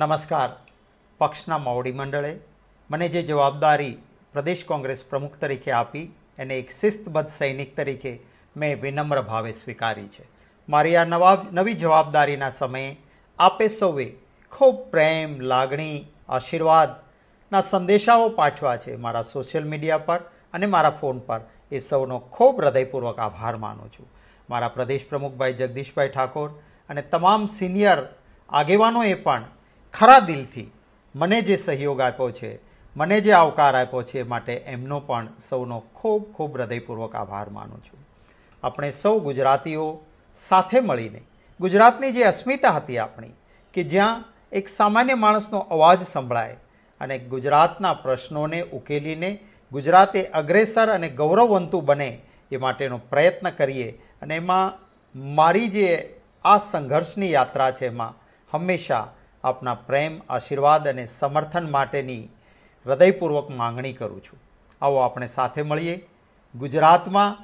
નમસ્કાર પક્ષના માવડી મંડળે મને જે જવાબદારી પ્રદેશ કોંગ્રેસ પ્રમુખ તરીકે આપી એને એક શિસ્તબદ્ધ સૈનિક તરીકે મેં વિનમ્ર ભાવે સ્વીકારી છે મારી આ નવા નવી જવાબદારીના સમયે આપે સૌએ ખૂબ પ્રેમ લાગણી આશીર્વાદના સંદેશાઓ પાઠવા છે મારા સોશિયલ મીડિયા પર અને મારા ફોન પર એ સૌનો ખૂબ હૃદયપૂર્વક આભાર માનું છું મારા પ્રદેશ પ્રમુખભાઈ જગદીશભાઈ ઠાકોર અને તમામ સિનિયર આગેવાનોએ પણ ખરા દિલથી મને જે સહયોગ આપ્યો છે મને જે આવકાર આપ્યો છે એ માટે એમનો પણ સૌનો ખૂબ ખૂબ હૃદયપૂર્વક આભાર માનું છું આપણે સૌ ગુજરાતીઓ સાથે મળીને ગુજરાતની જે અસ્મિતા હતી આપણી કે જ્યાં એક સામાન્ય માણસનો અવાજ સંભળાય અને ગુજરાતના પ્રશ્નોને ઉકેલીને ગુજરાતે અગ્રેસર અને ગૌરવવંતું બને એ માટેનો પ્રયત્ન કરીએ અને એમાં મારી જે આ સંઘર્ષની યાત્રા છે એમાં હંમેશા આપના પ્રેમ આશીર્વાદ અને સમર્થન માટેની હૃદયપૂર્વક માંગણી કરું છું આવો આપણે સાથે મળીએ ગુજરાતમાં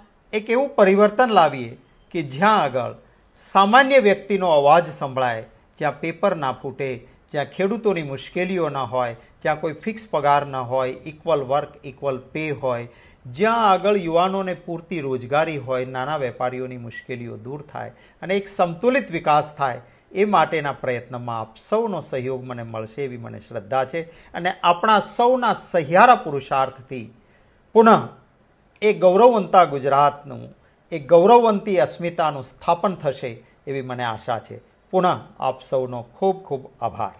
એક એવું પરિવર્તન લાવીએ કે જ્યાં આગળ સામાન્ય વ્યક્તિનો અવાજ સંભળાય જ્યાં પેપર ના ફૂટે જ્યાં ખેડૂતોની મુશ્કેલીઓ ન હોય જ્યાં કોઈ ફિક્સ પગાર ન હોય ઇક્વલ વર્ક ઇક્વલ પે હોય જ્યાં આગળ યુવાનોને પૂરતી રોજગારી હોય નાના વેપારીઓની મુશ્કેલીઓ દૂર થાય અને એક સંતુલિત વિકાસ થાય એ માટેના પ્રયત્નમાં આપ સૌનો સહયોગ મને મળશે એવી મને શ્રદ્ધા છે અને આપણા સૌના સહિયારા પુરુષાર્થથી પુનઃ એ ગૌરવવંતા ગુજરાતનું એ ગૌરવવંતી અસ્મિતાનું સ્થાપન થશે એવી મને આશા છે પુનઃ આપ સૌનો ખૂબ ખૂબ આભાર